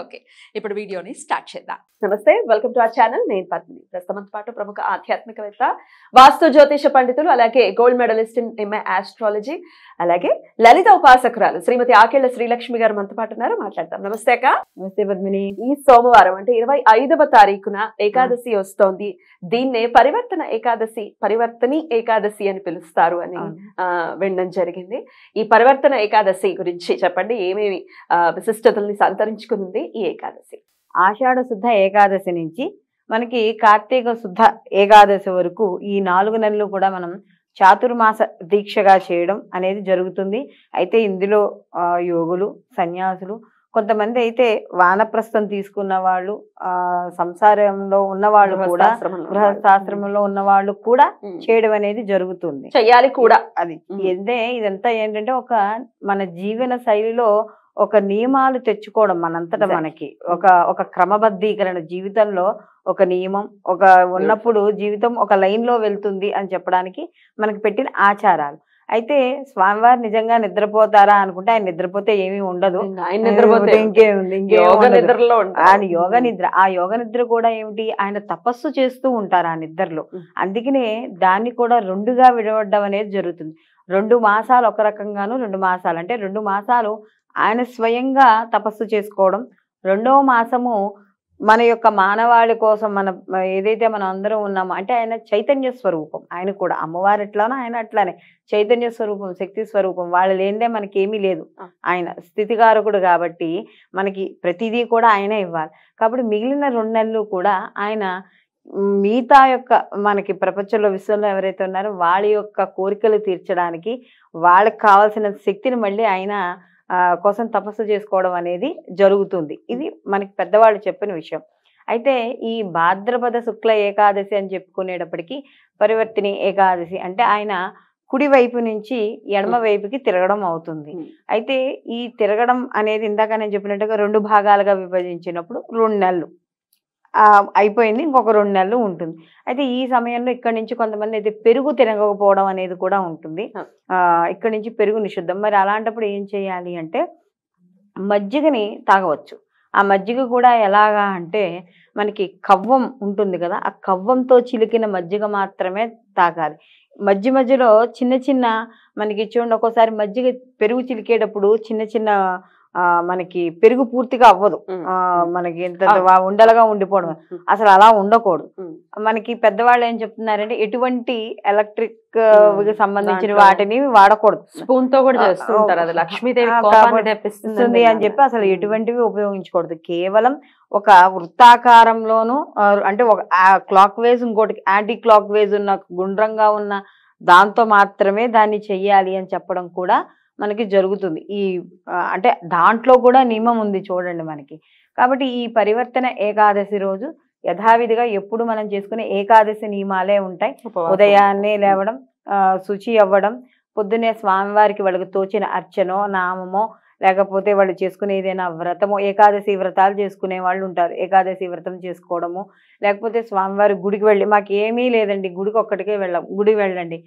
Okay ఇప్పుడు వీడియోని start చేద్దాం నమస్తే వెల్కమ్ టు అవర్ ఛానల్ నేను పద్మిని ప్రస్తుతం పాటు ప్రముఖ ఆధ్యాత్మికవేత్త వాస్తు జ్యోతిష పండితులు అలాగే gold medallist in MA astrology అలాగే లలిత ఉపాసకురాలు శ్రీమతి ఆకేళ్ల శ్రీలక్ష్మి గారు మనతో పాటు ఉన్నారు మాట్లాడతాం నమస్తే అక్క నమస్తే పద్మిని ఈ సోమవారం అంటే ఇరవై ఐదవ తారీఖున ఏకాదశి వస్తోంది దీన్నే పరివర్తన ఏకాదశి పరివర్తని ఏకాదశి అని పిలుస్తారు అని వినడం జరిగింది ఈ పరివర్తన ఏకాదశి గురించి చెప్పండి ఏమేమి విశిష్టతల్ని సంతరించుకుంది ఉంటుంది ఈ ఏకాదశి ఆషాఢ శుద్ధ ఏకాదశి నుంచి మనకి కార్తీక శుద్ధ ఏకాదశి వరకు ఈ నాలుగు నెలలు కూడా మనం చాతుర్మాస దీక్షగా చేయడం అనేది జరుగుతుంది అయితే ఇందులో యోగులు సన్యాసులు కొంతమంది అయితే వానప్రస్థం తీసుకున్న వాళ్ళు ఆ సంసారంలో ఉన్న వాళ్ళు కూడా గృహశాస్త్రంలో ఉన్న వాళ్ళు కూడా చేయడం అనేది జరుగుతుంది చెయ్యాలి కూడా అది ఎందే ఇదంతా ఏంటంటే ఒక మన జీవన శైలిలో ఒక నియమాలు తెచ్చుకోవడం మనంతట మనకి ఒక ఒక క్రమబద్ధీకరణ జీవితంలో ఒక నియమం ఒక ఉన్నప్పుడు జీవితం ఒక లైన్ లో వెళ్తుంది అని చెప్పడానికి మనకి పెట్టిన ఆచారాలు అయితే స్వామివారు నిజంగా నిద్రపోతారా అనుకుంటే ఆయన నిద్రపోతే ఏమీ ఉండదు ఆయన ఇంకేముంది యోగ ఆయన యోగ నిద్ర ఆ యోగ నిద్ర కూడా ఏమిటి ఆయన తపస్సు చేస్తూ ఉంటారు ఆ నిద్రలో అందుకనే దాన్ని కూడా రెండుగా విడవడం అనేది జరుగుతుంది రెండు మాసాలు ఒక రకంగాను రెండు మాసాలు అంటే రెండు మాసాలు ఆయన స్వయంగా తపస్సు చేసుకోవడం రెండవ మాసము మన యొక్క మానవాళి కోసం మన ఏదైతే మనం అందరం ఉన్నామో అంటే ఆయన చైతన్య స్వరూపం ఆయన కూడా అమ్మవారు ఎట్లానో ఆయన అట్లానే చైతన్య స్వరూపం శక్తి స్వరూపం వాళ్ళు లేనిదే మనకి ఏమీ లేదు ఆయన స్థితికారకుడు కాబట్టి మనకి ప్రతిదీ కూడా ఆయనే ఇవ్వాలి కాబట్టి మిగిలిన రెండు నెలలు కూడా ఆయన మిగతా యొక్క మనకి ప్రపంచంలో విశ్వంలో ఎవరైతే ఉన్నారో వాళ్ళ యొక్క కోరికలు తీర్చడానికి వాళ్ళకి కావాల్సిన శక్తిని మళ్ళీ ఆయన కోసం తపస్సు చేసుకోవడం అనేది జరుగుతుంది ఇది మనకి పెద్దవాళ్ళు చెప్పిన విషయం అయితే ఈ భాద్రపద శుక్ల ఏకాదశి అని చెప్పుకునేటప్పటికీ పరివర్తిని ఏకాదశి అంటే ఆయన కుడి వైపు నుంచి ఎడమ వైపుకి తిరగడం అవుతుంది అయితే ఈ తిరగడం అనేది ఇందాక నేను చెప్పినట్టుగా రెండు భాగాలుగా విభజించినప్పుడు రెండు నెలలు అయిపోయింది ఇంకొక రెండు నెలలు ఉంటుంది అయితే ఈ సమయంలో ఇక్కడ నుంచి కొంతమంది అయితే పెరుగు తిరగకపోవడం అనేది కూడా ఉంటుంది ఇక్కడ నుంచి పెరుగు నిషిద్ధం మరి అలాంటప్పుడు ఏం చేయాలి అంటే మజ్జిగని తాగవచ్చు ఆ మజ్జిగ కూడా ఎలాగా అంటే మనకి కవ్వం ఉంటుంది కదా ఆ కవ్వంతో చిలికిన మజ్జిగ మాత్రమే తాగాలి మధ్య మధ్యలో చిన్న చిన్న మనకి చూడండి ఒక్కోసారి మజ్జిగ పెరుగు చిలికేటప్పుడు చిన్న చిన్న మనకి పెరుగు పూర్తిగా అవ్వదు ఆ మనకి ఇంత ఉండలుగా ఉండిపోవడం అసలు అలా ఉండకూడదు మనకి పెద్దవాళ్ళు ఏం చెప్తున్నారంటే ఎటువంటి ఎలక్ట్రిక్ సంబంధించిన వాటిని వాడకూడదు స్పూన్ తో కూడా చేస్తుంటారు లక్ష్మీదేవి అని చెప్పి అసలు ఎటువంటివి ఉపయోగించకూడదు కేవలం ఒక వృత్తాకారంలోను అంటే ఒక క్లాక్ వేజ్ ఇంకోటి యాంటీ క్లాక్ వేజ్ ఉన్న గుండ్రంగా ఉన్న దాంతో మాత్రమే దాన్ని చెయ్యాలి అని చెప్పడం కూడా మనకి జరుగుతుంది ఈ అంటే దాంట్లో కూడా నియమం ఉంది చూడండి మనకి కాబట్టి ఈ పరివర్తన ఏకాదశి రోజు యథావిధిగా ఎప్పుడు మనం చేసుకునే ఏకాదశి నియమాలే ఉంటాయి ఉదయాన్నే లేవడం శుచి అవ్వడం పొద్దునే స్వామివారికి వాళ్ళకి తోచిన అర్చనో నామమో లేకపోతే వాళ్ళు చేసుకునే ఏదైనా వ్రతము ఏకాదశి వ్రతాలు చేసుకునే వాళ్ళు ఉంటారు ఏకాదశి వ్రతం చేసుకోవడము లేకపోతే స్వామివారి గుడికి వెళ్ళి మాకు ఏమీ లేదండి గుడికి ఒక్కటికే వెళ్ళం గుడి వెళ్ళండి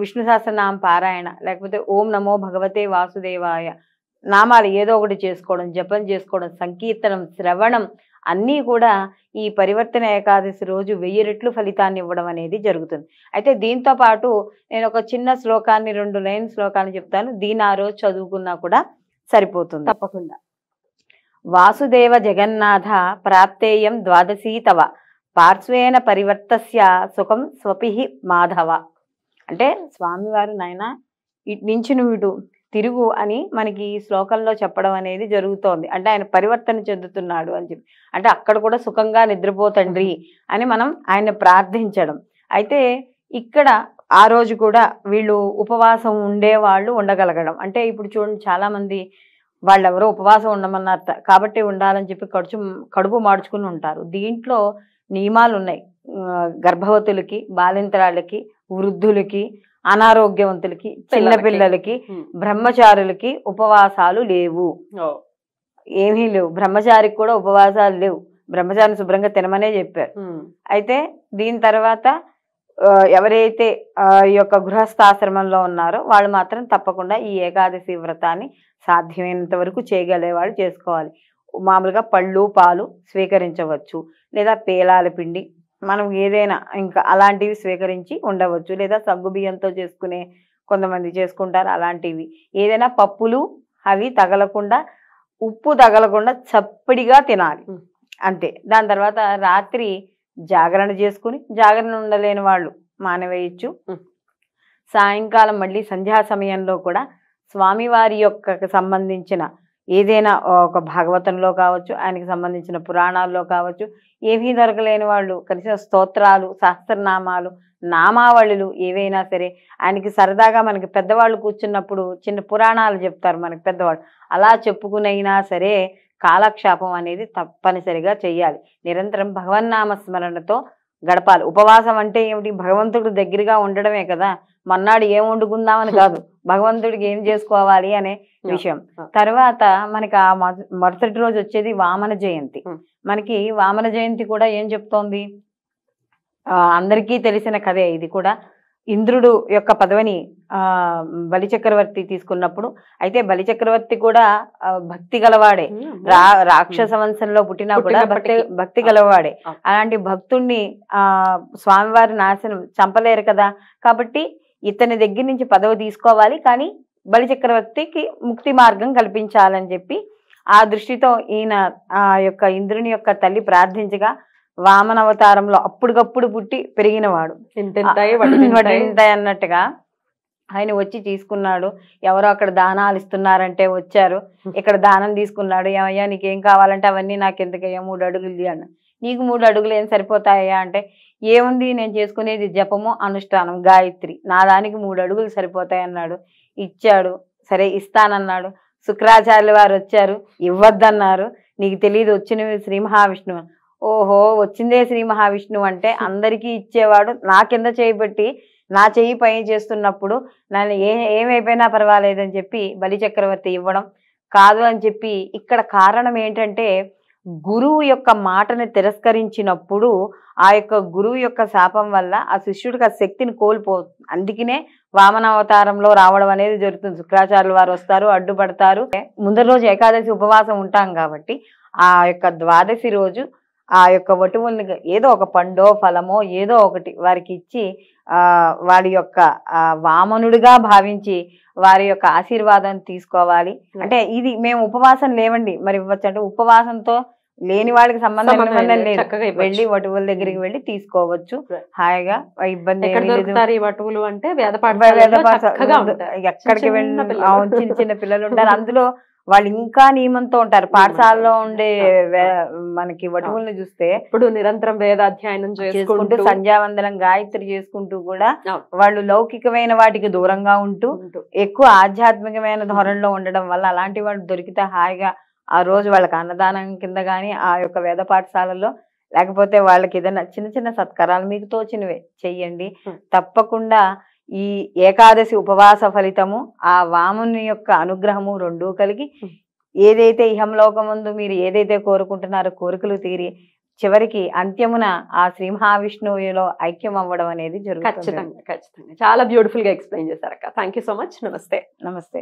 విష్ణు సహస్రనామ పారాయణ లేకపోతే ఓం నమో భగవతే వాసుదేవాయ నామాలు ఏదో ఒకటి చేసుకోవడం జపం చేసుకోవడం సంకీర్తనం శ్రవణం అన్నీ కూడా ఈ పరివర్తన ఏకాదశి రోజు వెయ్యి రెట్లు ఫలితాన్ని ఇవ్వడం అనేది జరుగుతుంది అయితే దీంతో పాటు నేను ఒక చిన్న శ్లోకాన్ని రెండు లైన్ శ్లోకాన్ని చెప్తాను దీని ఆ రోజు చదువుకున్నా కూడా సరిపోతుంది తప్పకుండా వాసుదేవ జగన్నాథ ప్రాప్తేయం ద్వాదశీ తవ పార్శ్వేన పరివర్తస్య సుఖం స్వపిహి మాధవ అంటే స్వామివారు నాయన ఇటు నుంచి నువ్వు ఇటు తిరుగు అని మనకి ఈ శ్లోకంలో చెప్పడం అనేది జరుగుతోంది అంటే ఆయన పరివర్తన చెందుతున్నాడు అని చెప్పి అంటే అక్కడ కూడా సుఖంగా నిద్రపోతండ్రి అని మనం ఆయన ప్రార్థించడం అయితే ఇక్కడ ఆ రోజు కూడా వీళ్ళు ఉపవాసం ఉండేవాళ్ళు ఉండగలగడం అంటే ఇప్పుడు చూడండి చాలామంది వాళ్ళెవరో ఉపవాసం ఉండమన్నారు కాబట్టి ఉండాలని చెప్పి కడుచు కడుపు మార్చుకుని ఉంటారు దీంట్లో నియమాలు ఉన్నాయి గర్భవతులకి బాలింతరాళ్ళకి వృద్ధులకి అనారోగ్యవంతులకి చిన్నపిల్లలకి బ్రహ్మచారులకి ఉపవాసాలు లేవు ఏమీ లేవు బ్రహ్మచారికి కూడా ఉపవాసాలు లేవు బ్రహ్మచారిని శుభ్రంగా తినమనే చెప్పారు అయితే దీని తర్వాత ఎవరైతే ఈ యొక్క గృహస్థాశ్రమంలో ఉన్నారో వాళ్ళు మాత్రం తప్పకుండా ఈ ఏకాదశి వ్రతాన్ని సాధ్యమైనంత వరకు చేయగలిగే వాళ్ళు చేసుకోవాలి మామూలుగా పళ్ళు పాలు స్వీకరించవచ్చు లేదా పేలాల పిండి మనం ఏదైనా ఇంకా అలాంటివి స్వీకరించి ఉండవచ్చు లేదా సగ్గు బియ్యంతో చేసుకునే కొంతమంది చేసుకుంటారు అలాంటివి ఏదైనా పప్పులు అవి తగలకుండా ఉప్పు తగలకుండా చప్పడిగా తినాలి అంతే దాని తర్వాత రాత్రి జాగరణ చేసుకుని జాగరణ ఉండలేని వాళ్ళు మానవేయచ్చు సాయంకాలం మళ్ళీ సంధ్యా సమయంలో కూడా స్వామివారి యొక్క సంబంధించిన ఏదైనా ఒక భాగవతంలో కావచ్చు ఆయనకి సంబంధించిన పురాణాల్లో కావచ్చు ఏమీ దొరకలేని వాళ్ళు కనీసం స్తోత్రాలు సహస్రనామాలు నామావళులు ఏవైనా సరే ఆయనకి సరదాగా మనకి పెద్దవాళ్ళు కూర్చున్నప్పుడు చిన్న పురాణాలు చెప్తారు మనకి పెద్దవాళ్ళు అలా చెప్పుకునైనా సరే కాలక్షేపం అనేది తప్పనిసరిగా చేయాలి నిరంతరం భగవన్నామస్మరణతో గడపాలి ఉపవాసం అంటే ఏమిటి భగవంతుడు దగ్గరగా ఉండడమే కదా మన్నాడు ఏం వండుకుందామని కాదు భగవంతుడికి ఏం చేసుకోవాలి అనే విషయం తర్వాత మనకి ఆ మరుసటి రోజు వచ్చేది వామన జయంతి మనకి వామన జయంతి కూడా ఏం చెప్తోంది అందరికీ తెలిసిన కథే ఇది కూడా ఇంద్రుడు యొక్క పదవిని బలిచక్రవర్తి తీసుకున్నప్పుడు అయితే బలిచక్రవర్తి కూడా భక్తి గలవాడే రా రాక్షస వంశంలో పుట్టినా కూడా భక్తి భక్తి గలవాడే అలాంటి భక్తుణ్ణి ఆ స్వామివారి నాశనం చంపలేరు కదా కాబట్టి ఇతని దగ్గర నుంచి పదవి తీసుకోవాలి కానీ బలిచక్రవర్తికి ముక్తి మార్గం కల్పించాలని చెప్పి ఆ దృష్టితో ఈయన ఆ యొక్క ఇంద్రుని యొక్క తల్లి ప్రార్థించగా వామన అవతారంలో అప్పటికప్పుడు పుట్టి పెరిగినవాడు అన్నట్టుగా ఆయన వచ్చి తీసుకున్నాడు ఎవరో అక్కడ దానాలు ఇస్తున్నారంటే వచ్చారు ఇక్కడ దానం తీసుకున్నాడు ఏమయ్యా నీకేం కావాలంటే అవన్నీ నాకు ఎందుకయ్యా మూడు అడుగులు అన్న నీకు మూడు అడుగులు ఏం సరిపోతాయా అంటే ఏముంది నేను చేసుకునేది జపము అనుష్ఠానం గాయత్రి నా దానికి మూడు అడుగులు సరిపోతాయి అన్నాడు ఇచ్చాడు సరే ఇస్తానన్నాడు శుక్రాచార్యులు వారు వచ్చారు ఇవ్వద్దన్నారు నీకు తెలియదు వచ్చినవి శ్రీ మహావిష్ణువు ఓహో వచ్చిందే శ్రీ మహావిష్ణువు అంటే అందరికీ ఇచ్చేవాడు నా కింద చేయబట్టి నా చెయ్యి పై చేస్తున్నప్పుడు నన్ను ఏ ఏమైపోయినా పర్వాలేదని చెప్పి బలి చక్రవర్తి ఇవ్వడం కాదు అని చెప్పి ఇక్కడ కారణం ఏంటంటే గురువు యొక్క మాటను తిరస్కరించినప్పుడు ఆ యొక్క గురువు యొక్క శాపం వల్ల ఆ శిష్యుడికి ఆ శక్తిని కోల్పో అందుకనే వామన అవతారంలో రావడం అనేది జరుగుతుంది శుక్రాచార్యులు వారు వస్తారు అడ్డుపడతారు ముందరి రోజు ఏకాదశి ఉపవాసం ఉంటాం కాబట్టి ఆ యొక్క ద్వాదశి రోజు ఆ యొక్క వటువుల్ని ఏదో ఒక పండో ఫలమో ఏదో ఒకటి వారికి ఇచ్చి వారి యొక్క వామనుడిగా భావించి వారి యొక్క ఆశీర్వాదం తీసుకోవాలి hmm. అంటే ఇది మేము ఉపవాసం లేవండి మరి ఇవ్వచ్చు అంటే ఉపవాసంతో లేని వాళ్ళకి సంబంధం సంబంధం లేదు వెళ్ళి వటువుల దగ్గరికి వెళ్ళి తీసుకోవచ్చు హాయిగా ఇబ్బంది వటువులు అంటే ఎక్కడికి వెళ్ళిన చిన్న చిన్న పిల్లలు ఉంటారు అందులో వాళ్ళు ఇంకా నియమంతో ఉంటారు పాఠశాలలో ఉండే మనకి వటువుల్ని చూస్తే ఇప్పుడు నిరంతరం వేదాధ్యయనం చేసుకుంటూ సంధ్యావందనం గాయత్రి చేసుకుంటూ కూడా వాళ్ళు లౌకికమైన వాటికి దూరంగా ఉంటూ ఎక్కువ ఆధ్యాత్మికమైన ధోరణిలో ఉండడం వల్ల అలాంటి వాళ్ళు దొరికితే హాయిగా ఆ రోజు వాళ్ళకి అన్నదానం కింద కానీ ఆ యొక్క వేద పాఠశాలలో లేకపోతే వాళ్ళకి ఏదైనా చిన్న చిన్న సత్కారాలు మీకు తోచినవే చెయ్యండి తప్పకుండా ఈ ఏకాదశి ఉపవాస ఫలితము ఆ వాముని యొక్క అనుగ్రహము రెండూ కలిగి ఏదైతే ఇహంలోకముందు మీరు ఏదైతే కోరుకుంటున్నారో కోరికలు తీరి చివరికి అంత్యమున ఆ శ్రీ మహావిష్ణువులో ఐక్యం అవ్వడం అనేది జరుగుతుంది ఖచ్చితంగా ఖచ్చితంగా చాలా బ్యూటిఫుల్ గా ఎక్స్ప్లెయిన్ చేశారు అక్క థ్యాంక్ సో మచ్ నమస్తే నమస్తే